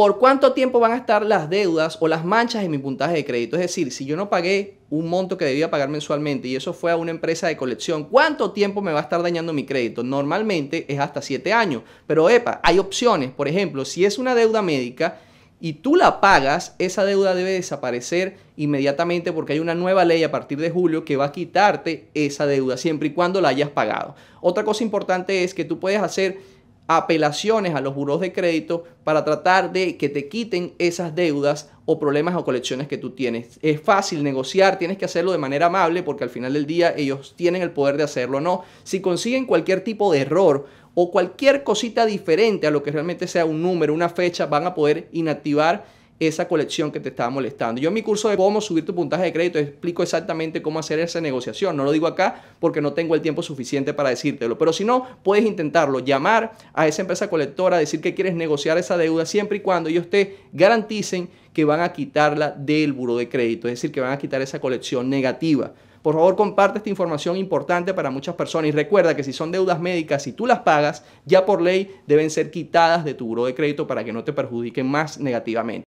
por cuánto tiempo van a estar las deudas o las manchas en mi puntaje de crédito. Es decir, si yo no pagué un monto que debía pagar mensualmente y eso fue a una empresa de colección, ¿cuánto tiempo me va a estar dañando mi crédito? Normalmente es hasta 7 años, pero EPA, hay opciones. Por ejemplo, si es una deuda médica y tú la pagas, esa deuda debe desaparecer inmediatamente porque hay una nueva ley a partir de julio que va a quitarte esa deuda siempre y cuando la hayas pagado. Otra cosa importante es que tú puedes hacer apelaciones a los buros de crédito para tratar de que te quiten esas deudas o problemas o colecciones que tú tienes. Es fácil negociar, tienes que hacerlo de manera amable porque al final del día ellos tienen el poder de hacerlo o no. Si consiguen cualquier tipo de error o cualquier cosita diferente a lo que realmente sea un número, una fecha, van a poder inactivar esa colección que te estaba molestando. Yo en mi curso de cómo subir tu puntaje de crédito explico exactamente cómo hacer esa negociación. No lo digo acá porque no tengo el tiempo suficiente para decírtelo, pero si no, puedes intentarlo, llamar a esa empresa colectora, decir que quieres negociar esa deuda siempre y cuando ellos te garanticen que van a quitarla del buro de crédito, es decir, que van a quitar esa colección negativa. Por favor, comparte esta información importante para muchas personas y recuerda que si son deudas médicas, y tú las pagas, ya por ley deben ser quitadas de tu buro de crédito para que no te perjudiquen más negativamente.